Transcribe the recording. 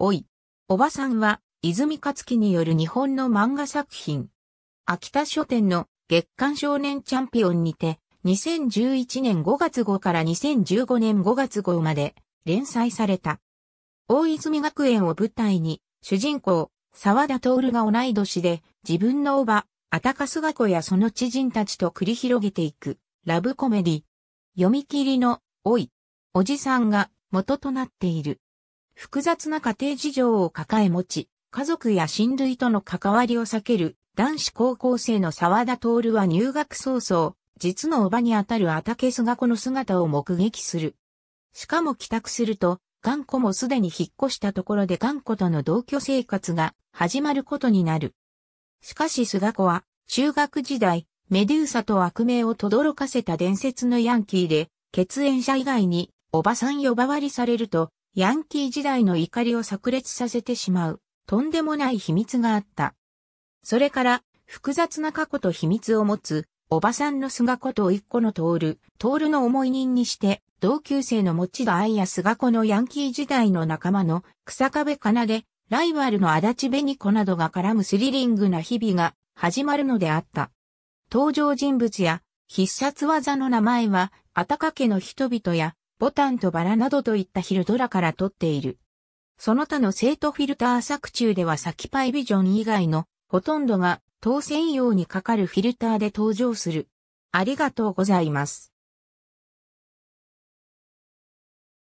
おい、おばさんは、泉勝樹による日本の漫画作品。秋田書店の月刊少年チャンピオンにて、2011年5月号から2015年5月号まで連載された。大泉学園を舞台に、主人公、沢田徹が同い年で、自分のおば、あたかすが子やその知人たちと繰り広げていく、ラブコメディ。読み切りの、おい、おじさんが元となっている。複雑な家庭事情を抱え持ち、家族や親類との関わりを避ける男子高校生の沢田徹は入学早々、実のおばにあたる畑が子の姿を目撃する。しかも帰宅すると、頑固もすでに引っ越したところで頑固との同居生活が始まることになる。しかし菅子は、中学時代、メデューサと悪名を轟かせた伝説のヤンキーで、血縁者以外に、おばさん呼ばわりされると、ヤンキー時代の怒りを炸裂させてしまう、とんでもない秘密があった。それから、複雑な過去と秘密を持つ、おばさんの菅子と一個の通る、通るの思い人にして、同級生の持田愛や菅子のヤンキー時代の仲間の草壁かなで、ライバルの足立紅子などが絡むスリリングな日々が始まるのであった。登場人物や必殺技の名前は、あたかけの人々やボタンとバラなどといったヒルドラから取っている。その他の生徒フィルター作中では先パイビジョン以外のほとんどが当選用にかかるフィルターで登場する。ありがとうございます。